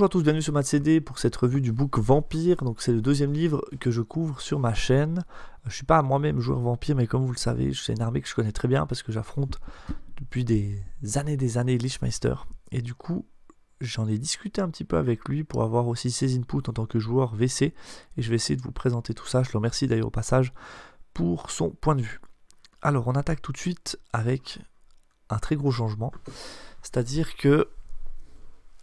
Bonjour à tous, bienvenue sur CD pour cette revue du book Vampire. Donc c'est le deuxième livre que je couvre sur ma chaîne. Euh, je suis pas moi-même joueur vampire, mais comme vous le savez, c'est une armée que je connais très bien parce que j'affronte depuis des années, des années Lichmeister. Et du coup, j'en ai discuté un petit peu avec lui pour avoir aussi ses inputs en tant que joueur VC. Et je vais essayer de vous présenter tout ça. Je le remercie d'ailleurs au passage pour son point de vue. Alors on attaque tout de suite avec un très gros changement. C'est-à-dire que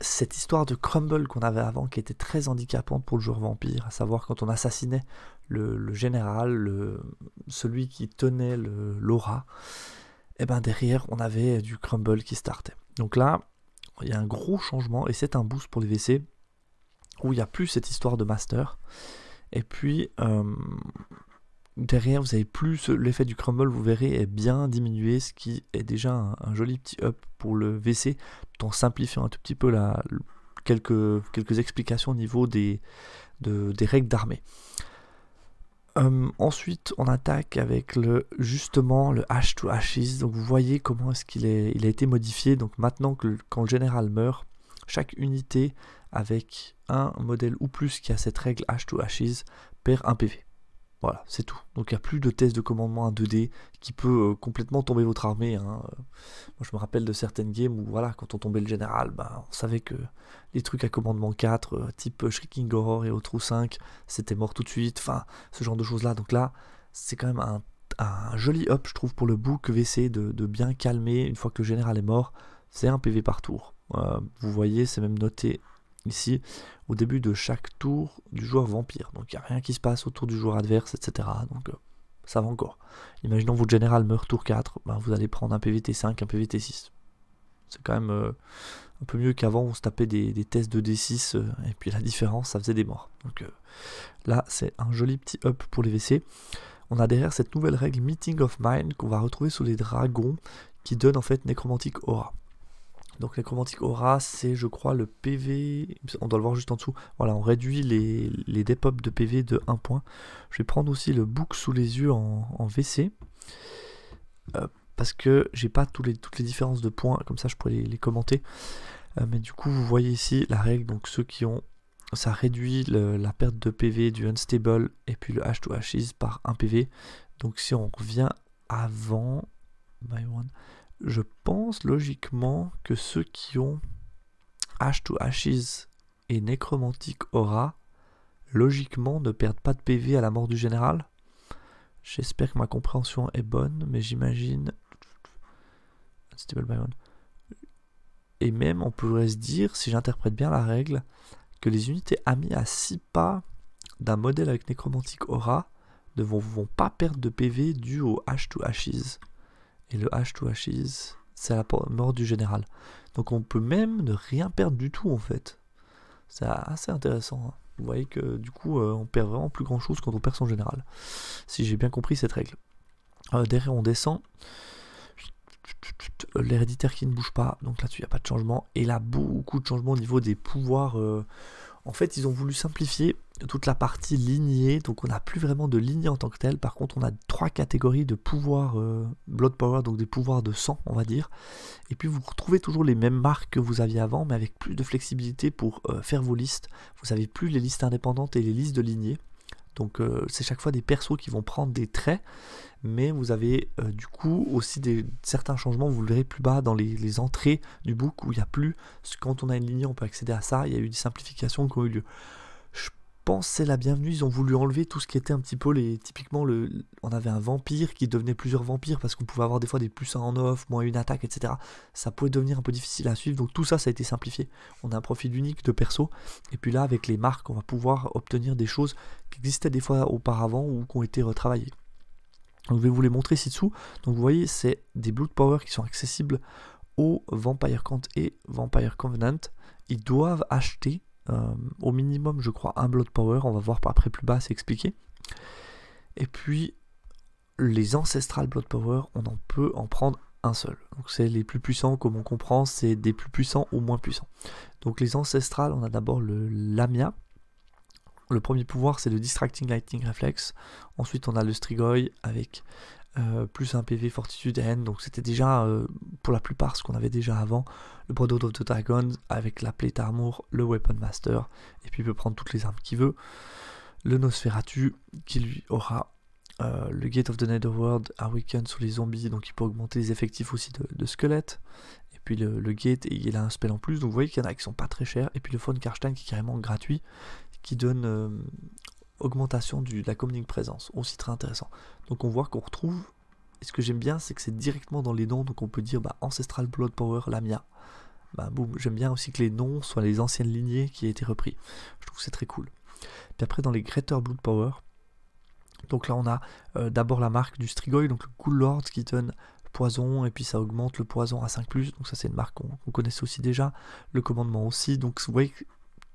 cette histoire de crumble qu'on avait avant, qui était très handicapante pour le joueur vampire, à savoir quand on assassinait le, général, celui qui tenait l'aura, et eh ben derrière on avait du crumble qui startait. Donc là, il y a un gros changement et c'est un boost pour les VC où il n'y a plus cette histoire de master. Et puis, euh, derrière, vous avez plus l'effet du crumble, vous verrez, est bien diminué, ce qui est déjà un, joli petit up pour le VC, tout en simplifiant un tout petit peu la, quelques, quelques explications au niveau des, des règles d'armée. Hum, ensuite, on attaque avec le, justement le h 2 ashes. Donc, vous voyez comment est-ce qu'il est, il a été modifié. Donc, maintenant que quand le général meurt, chaque unité avec un modèle ou plus qui a cette règle h 2 ashes perd un PV. Voilà, c'est tout. Donc il n'y a plus de test de commandement à 2D qui peut euh, complètement tomber votre armée. Hein. Euh, je me rappelle de certaines games où voilà, quand on tombait le général, ben, on savait que les trucs à commandement 4, euh, type Shrieking Horror et autres 5, c'était mort tout de suite, enfin ce genre de choses là. Donc là, c'est quand même un, joli up je trouve pour le bout que VC de, de bien calmer une fois que le général est mort. C'est un PV par tour. vous voyez, c'est même noté ici au début de chaque tour du joueur vampire. Donc il n'y a rien qui se passe autour du joueur adverse, etc. Donc euh, ça va encore. Imaginons votre général meurt tour 4, ben, vous allez prendre un PVT 5, un PVT 6. C'est quand même euh, un peu mieux qu'avant, on se tapait des, tests de D6, euh, et puis la différence, ça faisait des morts. Donc là, c'est un joli petit up pour les VC. On a derrière cette nouvelle règle Meeting of Mind qu'on va retrouver sous les dragons qui donne en fait Nécromantique Aura. Donc chromantique Aura, c'est je crois le PV, on doit le voir juste en dessous. Voilà, on réduit les, les dépop de PV de 1 point. Je vais prendre aussi le book sous les yeux en, VC. Euh, parce que j'ai pas tous les, toutes les différences de points, comme ça je pourrais les, commenter. Euh, mais du coup, vous voyez ici la règle, donc ceux qui ont... Ça réduit la perte de PV du Unstable et puis le H 2 is par 1 PV. Donc si on revient avant... My one, je pense logiquement que ceux qui ont H 2 hs et Nécromantique Aura, logiquement, ne perdent pas de PV à la mort du général. J'espère que ma compréhension est bonne, mais j'imagine. Et même, on pourrait se dire, si j'interprète bien la règle, que les unités amies à 6 pas d'un modèle avec Nécromantique Aura ne vont, pas perdre de PV dû au H 2 hs et le H to is, c'est la mort du général. Donc on peut même ne rien perdre du tout en fait. C'est assez intéressant. Hein. Vous voyez que du coup euh, on perd vraiment plus grand chose quand on perd son général. Si j'ai bien compris cette règle. Euh, derrière on descend. L'héréditaire qui ne bouge pas. Donc là-dessus il n'y a pas de changement. Et là beaucoup de changements au niveau des pouvoirs. Euh. En fait ils ont voulu simplifier toute la partie lignée. Donc on n'a plus vraiment de lignée en tant que telle. Par contre, on a trois catégories de pouvoirs euh, Blood Power, donc des pouvoirs de sang, on va dire. Et puis vous retrouvez toujours les mêmes marques que vous aviez avant, mais avec plus de flexibilité pour euh, faire vos listes. Vous n'avez plus les listes indépendantes et les listes de lignée. Donc euh, c'est chaque fois des persos qui vont prendre des traits, mais vous avez du coup aussi des, certains changements, vous le verrez plus bas dans les, entrées du book où il n'y a plus, quand on a une lignée on peut accéder à ça, il y a eu des simplifications qui ont eu lieu. Je c'est la bienvenue. Ils ont voulu enlever tout ce qui était un petit peu les. Typiquement, le... on avait un vampire qui devenait plusieurs vampires parce qu'on pouvait avoir des fois des plus en off, moins une attaque, etc. Ça pouvait devenir un peu difficile à suivre. Donc tout ça, ça a été simplifié. On a un profil unique de perso. Et puis là, avec les marques, on va pouvoir obtenir des choses qui existaient des fois auparavant ou qui ont été retravaillées. Donc je vais vous les montrer ci-dessous. Donc vous voyez, c'est des Blood Power qui sont accessibles aux Vampire Cant et Vampire Covenant. Ils doivent acheter euh, au minimum, je crois, un Blood Power. On va voir après plus bas, c'est expliqué. Et puis, les Ancestral Blood Power, on en peut en prendre un seul. Donc, c'est les plus puissants, comme on comprend, c'est des plus puissants ou moins puissants. Donc, les Ancestrales, on a d'abord le Lamia. Le premier pouvoir, c'est le Distracting Lightning Reflex. Ensuite, on a le Strigoi avec euh, plus un PV Fortitude N, donc c'était déjà euh, pour la plupart ce qu'on avait déjà avant, le Brotherhood of the Dragon avec la Plate Armor, le Weapon Master, et puis il peut prendre toutes les armes qu'il veut, le Nosferatu qui lui aura euh, le Gate of the Netherworld, Awaken sur les zombies, donc il peut augmenter les effectifs aussi de, squelette squelettes, et puis le, Gate, et il a un spell en plus, donc vous voyez qu'il y en a qui sont pas très chers, et puis le Fawn Karstein qui est carrément gratuit, qui donne augmentation de la communing présence, aussi très intéressant. Donc on voit qu'on retrouve, et ce que j'aime bien, c'est que c'est directement dans les noms, donc on peut dire bah, Ancestral Blood Power la Bah, boum, j'aime bien aussi que les noms soient les anciennes lignées qui aient été repris. Je trouve que c'est très cool. Puis après, dans les Greater Blood Power, donc là on a euh, d'abord la marque du Strigoi, donc le Cool Lord qui donne poison et puis ça augmente le poison à 5 plus donc ça c'est une marque qu'on connaissait aussi déjà le commandement aussi donc vous voyez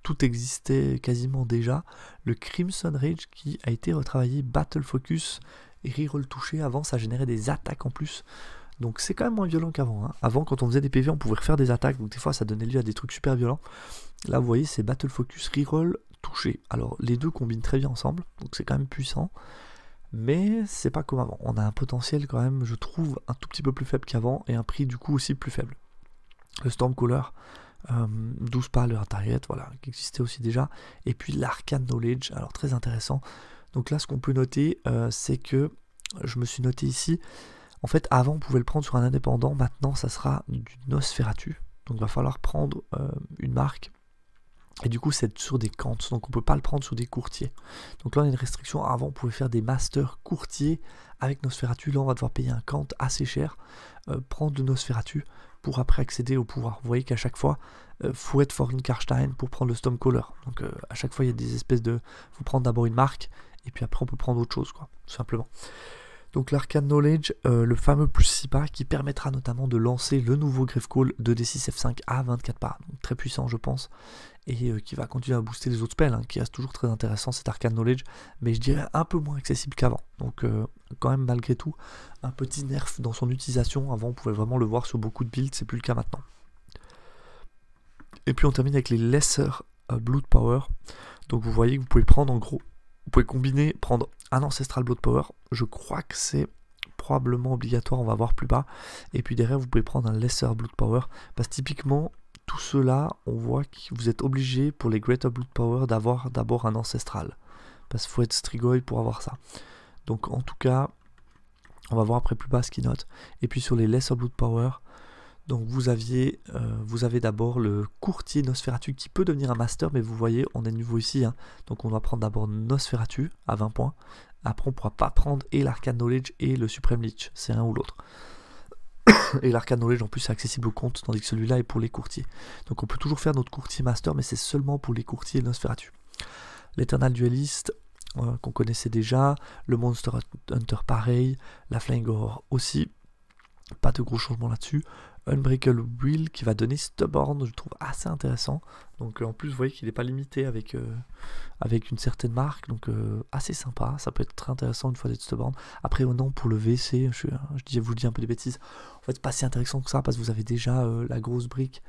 tout existait quasiment déjà. Le Crimson Rage qui a été retravaillé Battle Focus et reroll touché. Avant, ça générait des attaques en plus. Donc c'est quand même moins violent qu'avant. Hein. Avant, quand on faisait des PV, on pouvait refaire des attaques. Donc des fois, ça donnait lieu à des trucs super violents. Là, vous voyez, c'est Battle Focus, reroll, touché. Alors les deux combinent très bien ensemble. Donc c'est quand même puissant. Mais c'est pas comme avant. On a un potentiel quand même, je trouve, un tout petit peu plus faible qu'avant. Et un prix du coup aussi plus faible. Le Stormcaller 12 euh, pas de voilà, qui existait aussi déjà, et puis l'Arcane Knowledge, alors très intéressant. Donc là, ce qu'on peut noter, euh, c'est que je me suis noté ici, en fait, avant, on pouvait le prendre sur un indépendant, maintenant, ça sera du Nosferatu, donc va falloir prendre euh, une marque. Et du coup, c'est sur des cantes, donc on ne peut pas le prendre sur des courtiers. Donc là, on a une restriction. Avant, on pouvait faire des masters courtiers avec Nosferatu. Là, on va devoir payer un Kant assez cher. prendre du Nosferatu, pour après accéder au pouvoir. Vous voyez qu'à chaque fois, fouette euh, être Karstein pour prendre le Storm Donc euh, à chaque fois, il y a des espèces de. Vous prendre d'abord une marque, et puis après, on peut prendre autre chose, quoi, tout simplement. Donc l'Arcane Knowledge, euh, le fameux plus 6 pas, qui permettra notamment de lancer le nouveau Griff Call de D6F5 à 24 pas. Donc très puissant, je pense, et euh, qui va continuer à booster les autres spells, hein, qui reste toujours très intéressant cet Arcane Knowledge, mais je dirais un peu moins accessible qu'avant. Donc quand même malgré tout un petit nerf dans son utilisation. Avant on pouvait vraiment le voir sur beaucoup de builds, c'est plus le cas maintenant. Et puis on termine avec les lesser euh, Blood Power. Donc vous voyez que vous pouvez prendre en gros, vous pouvez combiner, prendre un Ancestral Blood Power. Je crois que c'est probablement obligatoire, on va voir plus bas. Et puis derrière vous pouvez prendre un lesser Blood Power. Parce que typiquement, tout cela, on voit que vous êtes obligé pour les Greater Blood Power d'avoir d'abord un Ancestral. Parce qu'il faut être Strigoi pour avoir ça. Donc en tout cas, on va voir après plus bas ce qu'il note. Et puis sur les Lesser Blood Power, donc vous aviez, euh, vous avez d'abord le courtier Nosferatu qui peut devenir un master, mais vous voyez, on est nouveau ici. Hein. donc on va prendre d'abord Nosferatu à 20 points. Après, on pourra pas prendre et l'Arcane Knowledge et le Supreme Leech. C'est un ou l'autre. et l'Arcane Knowledge en plus est accessible au compte, tandis que celui-là est pour les courtiers. Donc on peut toujours faire notre courtier master, mais c'est seulement pour les courtiers Nosferatu. L'Eternal Duelist, Hein, qu'on connaissait déjà, le Monster Hunter pareil, la Flying Horror aussi. Pas de gros changements là-dessus. Unbreakable Wheel qui va donner Stubborn, je trouve assez intéressant. Donc euh, en plus, vous voyez qu'il n'est pas limité avec, euh, avec une certaine marque, donc euh, assez sympa. Ça peut être très intéressant une fois d'être Stubborn. Après, non, pour le VC, je, je, vous dis un peu des bêtises. En fait, pas si intéressant que ça parce que vous avez déjà la grosse brique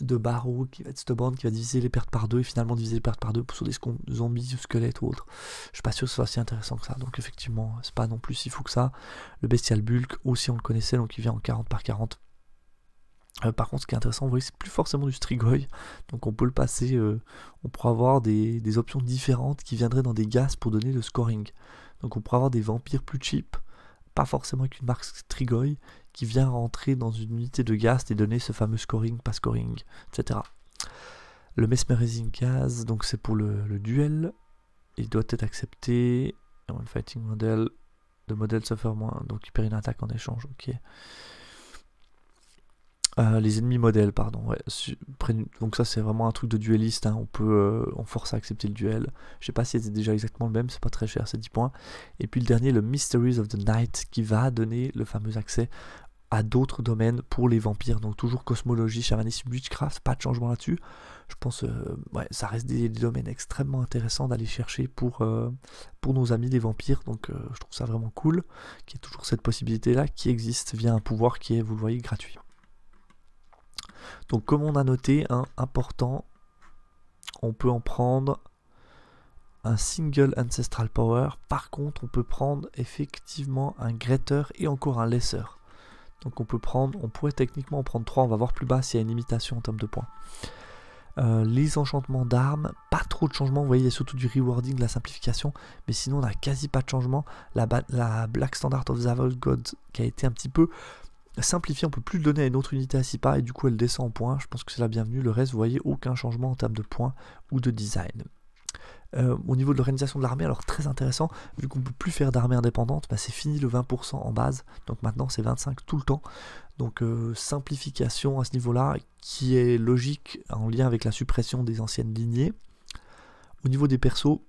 de Barreau qui va être qui va diviser les pertes par deux et finalement diviser les pertes par deux pour sur des zombies ou squelettes ou autre, Je suis pas sûr que ce soit si intéressant que ça. Donc effectivement, c'est pas non plus si fou que ça. Le bestial bulk aussi on le connaissait, donc il vient en 40 par 40. Euh, par contre, ce qui est intéressant, vous voyez, c'est plus forcément du strigoi, donc on peut le passer, euh, on pourra avoir des, des, options différentes qui viendraient dans des gaz pour donner le scoring. Donc on pourra avoir des vampires plus cheap, forcément qu'une marque Trigoy qui vient rentrer dans une unité de Gast et donner ce fameux scoring, pas scoring, etc. Le Mesmerizing gaz donc c'est pour le, duel, il doit être accepté. on Fighting Model, de modèle suffer moins, donc il perd une attaque en échange, ok. Euh, les ennemis modèles, pardon. Ouais. Donc ça c'est vraiment un truc de dueliste, hein. on peut, euh, on force à accepter le duel. Je sais pas si c'était déjà exactement le même, c'est pas très cher, c'est 10 points. Et puis le dernier, le Mysteries of the Night, qui va donner le fameux accès à d'autres domaines pour les vampires. Donc toujours cosmologie, chamanisme, witchcraft, pas de changement là-dessus. Je pense que euh, ça reste des, domaines extrêmement intéressants d'aller chercher pour, pour nos amis les vampires. Donc je trouve ça vraiment cool qu'il y ait toujours cette possibilité-là qui existe via un pouvoir qui est, vous le voyez, gratuit. Donc comme on a noté, important, on peut en prendre un single ancestral power. Par contre, on peut prendre effectivement un greater et encore un lesser. Donc on peut prendre, on pourrait techniquement en prendre 3, on va voir plus bas s'il y a une limitation en termes de points. Euh, les enchantements d'armes, pas trop de changements, vous voyez, il y a surtout du rewarding, de la simplification, mais sinon on n'a quasi pas de changement. La, Black Standard of the Avowed god qui a été un petit peu Simplifier, on ne peut plus le donner à une autre unité à pas et du coup elle descend en points. Je pense que c'est la bienvenue. Le reste, vous voyez, aucun changement en termes de points ou de design. Euh, au niveau de l'organisation de l'armée, alors très intéressant, vu qu'on ne peut plus faire d'armée indépendante, bah, c'est fini le 20% en base, donc maintenant c'est 25% tout le temps. Donc euh, simplification à ce niveau-là, qui est logique en lien avec la suppression des anciennes lignées. Au niveau des persos,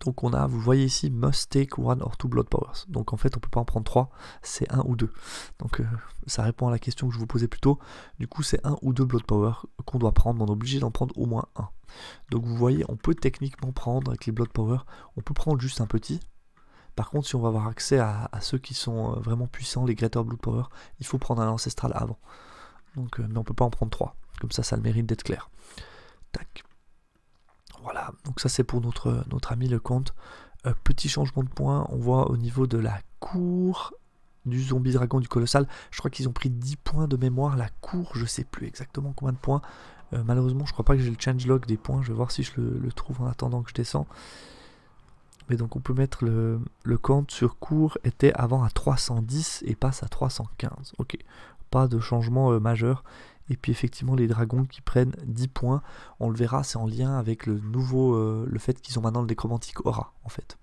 donc on a, vous voyez ici, must take one or two blood powers. Donc en fait, on peut pas en prendre trois, c'est un ou deux. Donc euh, ça répond à la question que je vous posais plus tôt. Du coup, c'est un ou deux blood powers qu'on doit prendre, mais on est obligé d'en prendre au moins un. Donc vous voyez, on peut techniquement prendre avec les blood powers, on peut prendre juste un petit. Par contre, si on va avoir accès à, ceux qui sont euh, vraiment puissants, les Greater Blood powers, il faut prendre un ancestral avant. Donc, euh, mais on peut pas en prendre trois. Comme ça, ça le mérite d'être clair. Tac. Voilà, donc ça c'est pour notre, notre ami le compte. Euh, petit changement de points, on voit au niveau de la cour du zombie dragon du colossal, je crois qu'ils ont pris 10 points de mémoire, la cour, je sais plus exactement combien de points. Euh, malheureusement, je crois pas que j'ai le changelog des points, je vais voir si je le, trouve en attendant que je descends. Mais donc on peut mettre le, compte sur cours était avant à 310 et passe à 315. Ok, pas de changement euh, majeur. Et puis effectivement les dragons qui prennent 10 points, on le verra, c'est en lien avec le nouveau, euh, le fait qu'ils ont maintenant le décromantique aura en fait.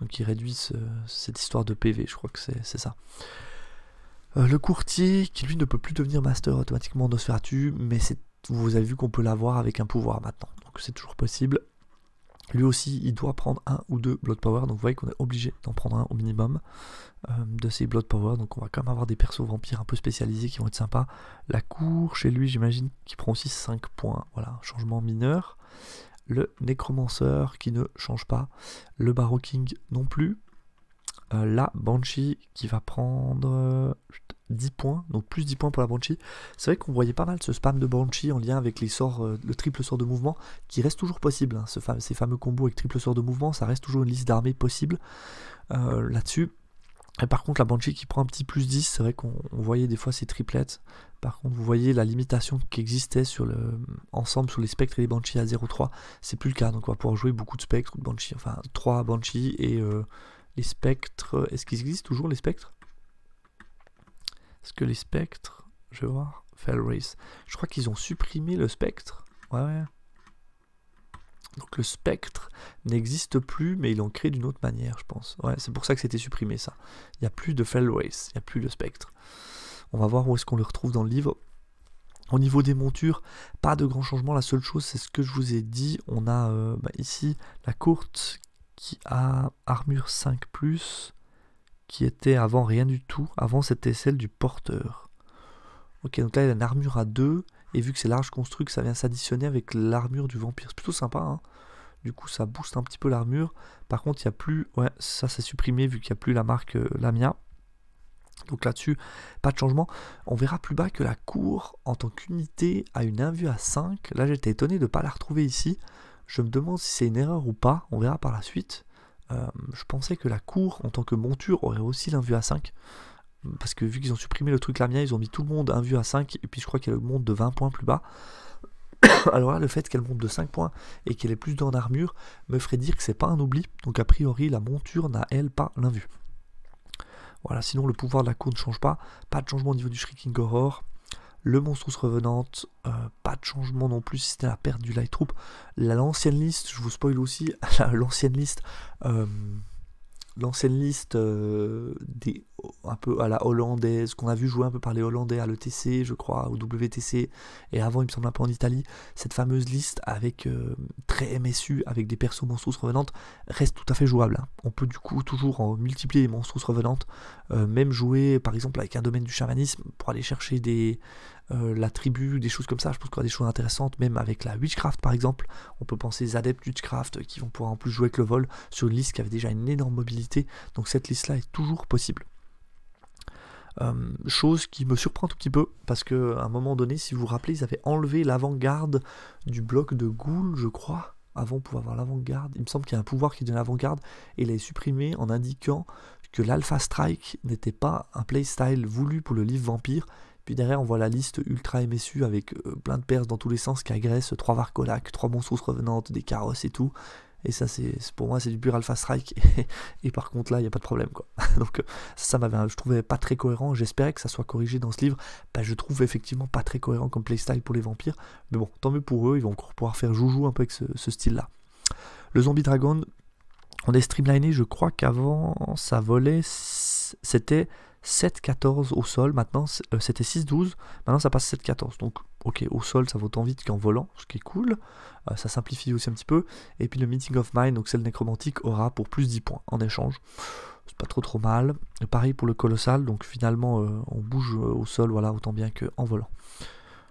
Donc ils réduisent euh, cette histoire de PV, je crois que c'est ça. Euh, le courtier qui lui ne peut plus devenir master automatiquement en Nosferatu, mais vous avez vu qu'on peut l'avoir avec un pouvoir maintenant, donc c'est toujours possible. Lui aussi, il doit prendre un ou deux Blood Power, donc vous voyez qu'on est obligé d'en prendre un au minimum euh, de ces Blood Power. Donc on va quand même avoir des persos vampires un peu spécialisés qui vont être sympas. La cour, chez lui, j'imagine, qu'il prend aussi 5 points. Voilà, changement mineur. Le Nécromanceur qui ne change pas. Le Baroque King non plus. Euh, la Banshee qui va prendre euh, 10 points, donc plus 10 points pour la Banshee. C'est vrai qu'on voyait pas mal ce spam de Banshee en lien avec les sorts, euh, le triple sort de mouvement, qui reste toujours possible. Hein. ce fameux, ces fameux combos avec triple sort de mouvement, ça reste toujours une liste d'armées possible euh, là-dessus. Et par contre, la Banshee qui prend un petit plus 10, c'est vrai qu'on voyait des fois ces triplettes. Par contre, vous voyez la limitation qui existait sur le ensemble sur les spectres et les Banshees à 0,3. C'est plus le cas, donc on va pouvoir jouer beaucoup de spectres enfin 3 Banshee et euh, les spectres. Est-ce qu'ils existent toujours les spectres est-ce que les spectres, je vais voir, je crois qu'ils ont supprimé le spectre. Ouais, ouais. Donc le spectre n'existe plus, mais ils l'ont créé d'une autre manière, je pense. Ouais, c'est pour ça que c'était supprimé, ça. Il n'y a plus de Felrace, il n'y a plus le spectre. On va voir où est-ce qu'on le retrouve dans le livre. Au niveau des montures, pas de grand changement. La seule chose, c'est ce que je vous ai dit. On a euh, bah, ici la courte qui a armure 5+, qui était avant rien du tout. Avant, c'était celle du porteur. Ok, donc là, il a une armure à deux. Et vu que c'est large construit, ça vient s'additionner avec l'armure du vampire. C'est plutôt sympa, hein du coup ça booste un petit peu l'armure. Par contre, il n'y a plus, ouais, ça s'est supprimé vu qu'il n'y a plus la marque euh, Lamia. Donc là-dessus, pas de changement. On verra plus bas que la cour en tant qu'unité a une invue à 5. Là, j'étais étonné de ne pas la retrouver ici. Je me demande si c'est une erreur ou pas. On verra par la suite. Euh, je pensais que la cour en tant que monture aurait aussi l'invue à 5. Parce que vu qu'ils ont supprimé le truc mienne ils ont mis tout le monde un vue à 5. Et puis je crois qu'elle monte de 20 points plus bas. Alors là, le fait qu'elle monte de 5 points et qu'elle est plus dans armure me ferait dire que c'est pas un oubli. Donc a priori, la monture n'a elle pas l'invue. Voilà, sinon le pouvoir de la cour ne change pas. Pas de changement au niveau du Shrieking Horror. Le Monstrous Revenante, euh, pas de changement non plus c'était la perte du Light Troop. L'ancienne liste, je vous spoil aussi, l'ancienne liste, euh, l'ancienne liste euh, des un peu à la hollandaise, qu'on a vu jouer un peu par les Hollandais à l'ETC, je crois, au WTC, et avant, il me semble, un peu en Italie, cette fameuse liste avec euh, très MSU, avec des persos monstres revenantes, reste tout à fait jouable. Hein. On peut du coup toujours en multiplier les monstres revenantes, euh, même jouer par exemple avec un domaine du chamanisme pour aller chercher des, euh, la tribu, des choses comme ça. Je pense qu'il y aura des choses intéressantes, même avec la Witchcraft par exemple. On peut penser aux adeptes Witchcraft qui vont pouvoir en plus jouer avec le vol sur une liste qui avait déjà une énorme mobilité. Donc cette liste-là est toujours possible. Euh, chose qui me surprend un tout petit peu, parce qu'à un moment donné, si vous vous rappelez, ils avaient enlevé l'avant-garde du bloc de Ghoul, je crois. Avant, pouvoir avoir l'avant-garde, il me semble qu'il y a un pouvoir qui donne l'avant-garde, et il l'avait supprimé en indiquant que l'Alpha Strike n'était pas un playstyle voulu pour le livre Vampire. Puis derrière, on voit la liste ultra MSU avec euh, plein de perses dans tous les sens qui agressent 3 Varkolak, 3 monstres revenantes, des carrosses et tout. Et ça, c'est pour moi, c'est du pur Alpha Strike. Et, par contre, là, il n'y a pas de problème. Quoi. Donc, euh, ça, m'avait, je trouvais pas très cohérent. J'espérais que ça soit corrigé dans ce livre. Bah, je trouve effectivement pas très cohérent comme playstyle pour les vampires. Mais bon, tant mieux pour eux. Ils vont encore pouvoir faire joujou un peu avec ce, style-là. Le Zombie Dragon, on est streamliné. Je crois qu'avant, ça volait. C'était 7-14 au sol. Maintenant, euh, c'était 6-12. Maintenant, ça passe 7-14. Donc, ok, au sol ça vaut autant vite qu'en volant, ce qui est cool. Euh, ça simplifie aussi un petit peu. Et puis le Meeting of Mind, donc celle nécromantique, aura pour plus 10 points en échange. C'est pas trop trop mal. pareil pour le colossal, donc finalement euh, on bouge euh, au sol, voilà, autant bien qu'en volant.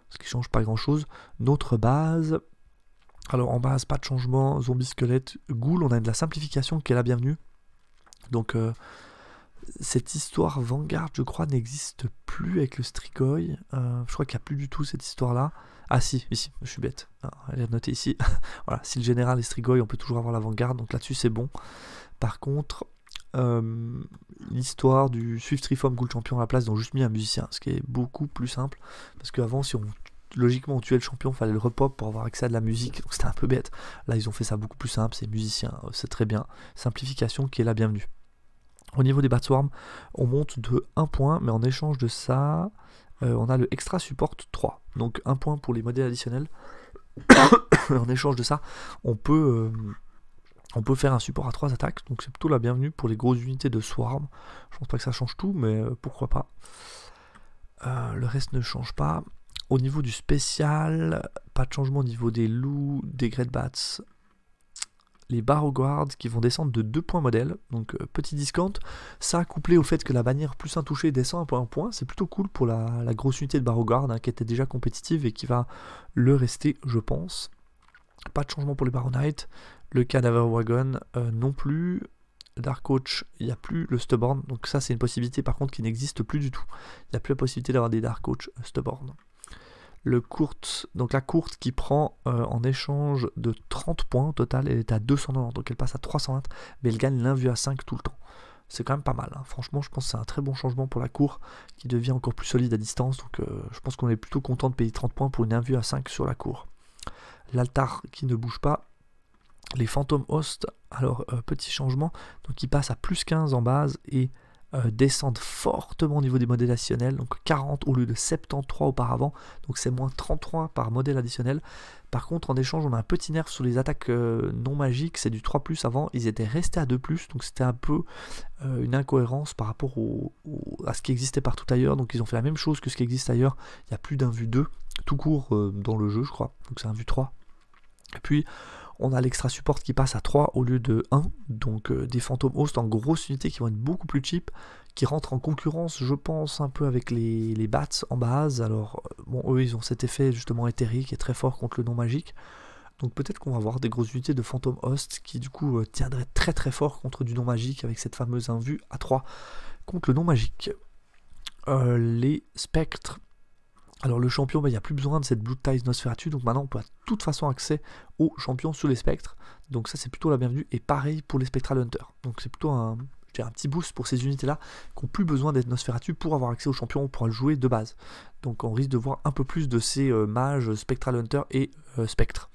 Ce qui change pas grand chose. Notre base. Alors en base, pas de changement, zombie squelette, ghoul, on a de la simplification qui est la bienvenue. Donc cette histoire Vanguard, je crois, n'existe plus avec le Strigoi. Euh, je crois qu'il n'y a plus du tout cette histoire-là. Ah si, ici, je suis bête. Ah, elle est notée ici. voilà, si le général est Strigoi, on peut toujours avoir la Vanguard, donc là-dessus c'est bon. Par contre, euh, l'histoire du Swift Reform Cool Champion à la place, ils ont juste mis un musicien, ce qui est beaucoup plus simple. Parce qu'avant, si on logiquement on tuait le champion, il fallait le repop pour avoir accès à de la musique, donc c'était un peu bête. Là ils ont fait ça beaucoup plus simple, c'est musicien, euh, c'est très bien. Simplification qui est la bienvenue. Au niveau des Swarm, on monte de 1 point, mais en échange de ça, euh, on a le Extra Support 3. Donc 1 point pour les modèles additionnels. en échange de ça, on peut, euh, on peut faire un support à 3 attaques. Donc c'est plutôt la bienvenue pour les grosses unités de Swarm. Je pense pas que ça change tout, mais euh, pourquoi pas. le reste ne change pas. Au niveau du spécial, pas de changement au niveau des loups, des Great Bats, les Barrow Guards qui vont descendre de 2 points modèle, donc euh, petit discount. Ça, couplé au fait que la bannière plus un touché descend un point point, c'est plutôt cool pour la, grosse unité de Barrow Guard hein, qui était déjà compétitive et qui va le rester, je pense. Pas de changement pour les Barrow le Cadaver Wagon euh, non plus. Dark Coach, il n'y a plus le Stubborn, donc ça c'est une possibilité par contre qui n'existe plus du tout. Il n'y a plus la possibilité d'avoir des Dark Coach euh, Stubborn le courte, donc la courte qui prend euh, en échange de 30 points au total, elle est à 290, donc elle passe à 320, mais elle gagne l'invue à 5 tout le temps. C'est quand même pas mal, hein. franchement je pense que c'est un très bon changement pour la cour qui devient encore plus solide à distance, donc euh, je pense qu'on est plutôt content de payer 30 points pour une invue à 5 sur la cour. L'altar qui ne bouge pas, les fantômes host, alors euh, petit changement, donc il passe à plus 15 en base et euh, descendent fortement au niveau des modèles additionnels, donc 40 au lieu de 73 auparavant, donc c'est moins 33 par modèle additionnel. Par contre, en échange, on a un petit nerf sur les attaques euh, non magiques, c'est du 3 plus avant, ils étaient restés à 2 donc c'était un peu euh, une incohérence par rapport à ce qui existait partout ailleurs, donc ils ont fait la même chose que ce qui existe ailleurs, il n'y a plus d'un vu 2, tout court dans le jeu, je crois, donc c'est un vu 3. Et puis, on a l'extra support qui passe à 3 au lieu de 1, donc euh, des fantômes host en grosse unité qui vont être beaucoup plus cheap, qui rentrent en concurrence, je pense, un peu avec les, bats en base. Alors, euh, bon, eux, ils ont cet effet justement éthérique et très fort contre le non magique. Donc peut-être qu'on va avoir des grosses unités de fantômes host qui du coup euh, tiendraient très très fort contre du nom magique avec cette fameuse invue à 3 contre le non magique. les spectres alors le champion, bah, il n'y a plus besoin de cette Blue Ties Nosferatu, donc maintenant on peut de toute façon accès au champion sous les spectres, donc ça c'est plutôt la bienvenue, et pareil pour les Spectral Hunter, donc c'est plutôt un, un petit boost pour ces unités-là qui n'ont plus besoin d'être Nosferatu pour avoir accès au champion, on pourra le jouer de base. Donc on risque de voir un peu plus de ces euh, mages Spectral Hunter et euh, Spectre.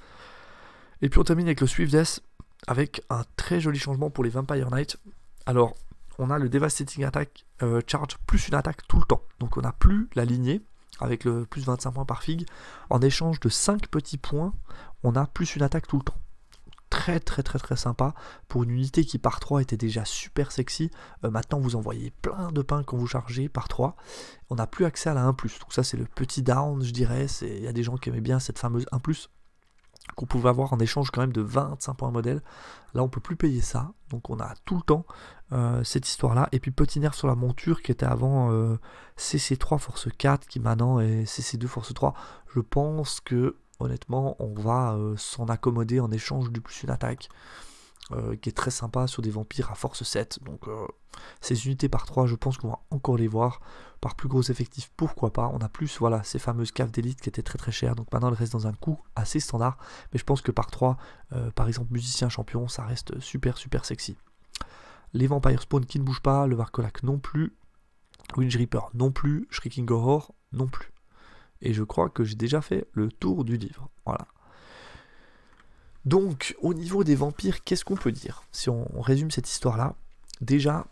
Et puis on termine avec le Swift Death, avec un très joli changement pour les Vampire Knights. Alors, on a le Devastating Attack euh, Charge plus une attaque tout le temps. Donc on n'a plus la lignée, avec le plus 25 points par figue. En échange de 5 petits points, on a plus une attaque tout le temps. Très très très très sympa. Pour une unité qui par 3 était déjà super sexy, euh, maintenant vous envoyez plein de pain quand vous chargez par 3. On n'a plus accès à la 1 ⁇ donc ça c'est le petit down je dirais. Il y a des gens qui aimaient bien cette fameuse 1 ⁇ qu'on pouvait avoir en échange quand même de 25 points modèle. Là, on peut plus payer ça, donc on a tout le temps euh, cette histoire-là. Et puis petit nerf sur la monture qui était avant euh, CC3 force 4, qui maintenant est CC2 force 3. Je pense que honnêtement, on va euh, s'en accommoder en échange du plus une attaque. qui est très sympa sur des vampires à force 7. Donc ces unités par 3, je pense qu'on va encore les voir par plus gros effectifs, pourquoi pas. On a plus voilà, ces fameuses caves d'élite qui étaient très très chères, donc maintenant elles restent dans un coût assez standard, mais je pense que par 3, euh, par exemple musicien champion, ça reste super super sexy. Les vampires Spawn qui ne bougent pas, le Varkolak non plus, Winch Reaper non plus, Shrieking Horror non plus. Et je crois que j'ai déjà fait le tour du livre. Voilà. Donc, au niveau des vampires, qu'est-ce qu'on peut dire Si on résume cette histoire-là, déjà,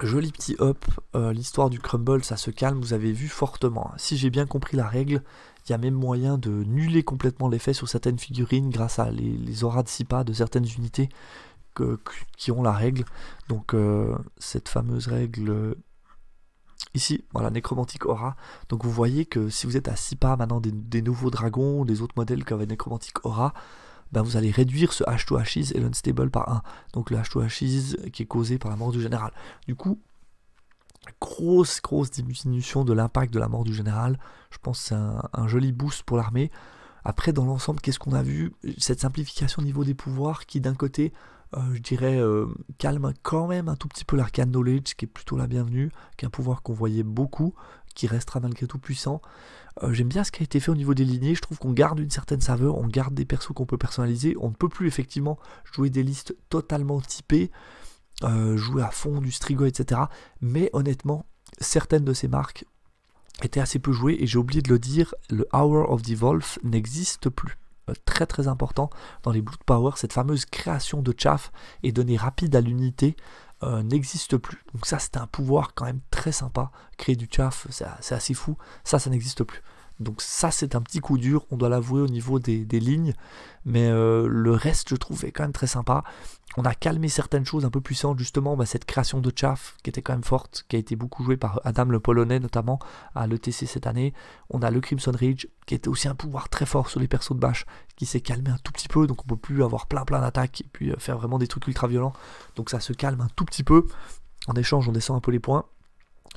Joli petit hop, euh, l'histoire du crumble, ça se calme, vous avez vu fortement. Hein. Si j'ai bien compris la règle, il y a même moyen de nuller complètement l'effet sur certaines figurines grâce à les, auras de pas de certaines unités qui ont la règle. Donc euh, cette fameuse règle ici, voilà, Nécromantique Aura. Donc vous voyez que si vous êtes à pas maintenant des, nouveaux dragons, des autres modèles avaient Nécromantique Aura, ben, vous allez réduire ce H2His et l'unstable par 1. Donc le h 2 h qui est causé par la mort du général. Du coup, grosse, grosse diminution de l'impact de la mort du général. Je pense que c'est un, joli boost pour l'armée. Après, dans l'ensemble, qu'est-ce qu'on a vu Cette simplification au niveau des pouvoirs qui, d'un côté, euh, je dirais, euh, calme quand même un tout petit peu l'arcane knowledge, qui est plutôt la bienvenue, qui est un pouvoir qu'on voyait beaucoup, qui restera malgré tout puissant. Euh, j'aime bien ce qui a été fait au niveau des lignées, je trouve qu'on garde une certaine saveur, on garde des persos qu'on peut personnaliser, on ne peut plus effectivement jouer des listes totalement typées, jouer à fond du strigo, etc. Mais honnêtement, certaines de ces marques étaient assez peu jouées, et j'ai oublié de le dire, le Hour of the Wolf n'existe plus. Euh, très très important dans les Blood Power, cette fameuse création de chaff et donner rapide à l'unité euh, n'existe plus. Donc ça c'est un pouvoir quand même très sympa, créer du chaff, c'est assez fou, ça ça n'existe plus. Donc ça c'est un petit coup dur, on doit l'avouer au niveau des, lignes, mais euh, le reste je trouve est quand même très sympa. On a calmé certaines choses un peu puissantes, justement bah, cette création de Chaff qui était quand même forte, qui a été beaucoup jouée par Adam le Polonais notamment à l'ETC cette année. On a le Crimson Ridge qui était aussi un pouvoir très fort sur les persos de Bash, qui s'est calmé un tout petit peu, donc on peut plus avoir plein plein d'attaques et puis euh, faire vraiment des trucs ultra violents. Donc ça se calme un tout petit peu. En échange on descend un peu les points.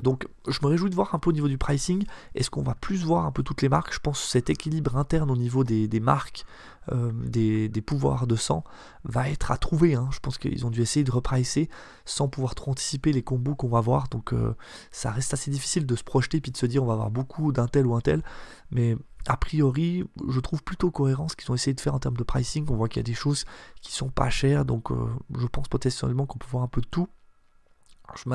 Donc je me réjouis de voir un peu au niveau du pricing, est-ce qu'on va plus voir un peu toutes les marques Je pense que cet équilibre interne au niveau des, marques, euh, des, pouvoirs de sang, va être à trouver. Hein. Je pense qu'ils ont dû essayer de repricer sans pouvoir trop anticiper les combos qu'on va voir. Donc euh, ça reste assez difficile de se projeter puis de se dire on va avoir beaucoup d'un tel ou un tel. Mais a priori, je trouve plutôt cohérent ce qu'ils ont essayé de faire en termes de pricing. On voit qu'il y a des choses qui sont pas chères, donc euh, je pense potentiellement qu'on peut voir un peu de tout je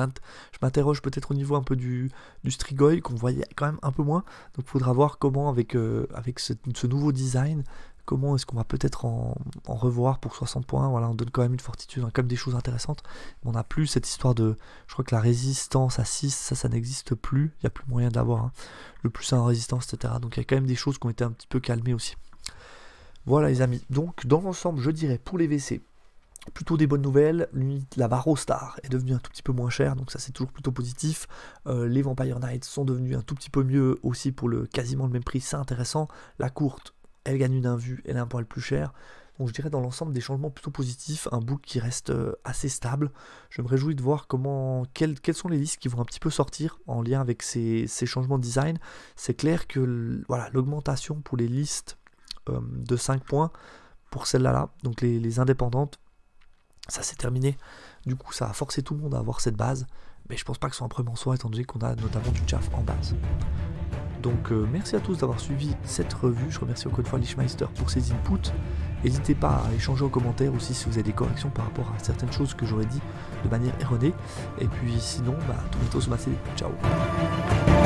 m'interroge peut-être au niveau un peu du, du Strigoi qu'on voyait quand même un peu moins. Donc il faudra voir comment avec, euh, avec ce, nouveau design, comment est-ce qu'on va peut-être en, revoir pour 60 points. Voilà, on donne quand même une fortitude, quand hein, comme des choses intéressantes. On n'a plus cette histoire de... Je crois que la résistance à 6, ça, ça n'existe plus. Il n'y a plus moyen d'avoir hein. le plus 1 en résistance, etc. Donc il y a quand même des choses qui ont été un petit peu calmées aussi. Voilà les amis, donc dans l'ensemble je dirais pour les WC, plutôt des bonnes nouvelles. La Varro Star est devenue un tout petit peu moins chère, donc ça c'est toujours plutôt positif. Euh, les Vampire Knights sont devenus un tout petit peu mieux aussi pour le quasiment le même prix, c'est intéressant. La courte, elle gagne une invue, elle est un poil plus chère. Donc je dirais dans l'ensemble des changements plutôt positifs, un book qui reste euh, assez stable. Je me réjouis de voir comment quelles, sont les listes qui vont un petit peu sortir en lien avec ces, changements de design. C'est clair que voilà l'augmentation pour les listes euh, de 5 points pour celle-là, là, donc les indépendantes, ça s'est terminé. Du coup, ça a forcé tout le monde à avoir cette base. Mais je pense pas que ce soit un premier en soi, étant donné qu'on a notamment du chaff en base. Donc euh, merci à tous d'avoir suivi cette revue. Je remercie encore une fois Lichmeister pour ses inputs. N'hésitez pas à échanger en commentaire aussi si vous avez des corrections par rapport à certaines choses que j'aurais dit de manière erronée. Et puis sinon, bah, tout bientôt ma matin Ciao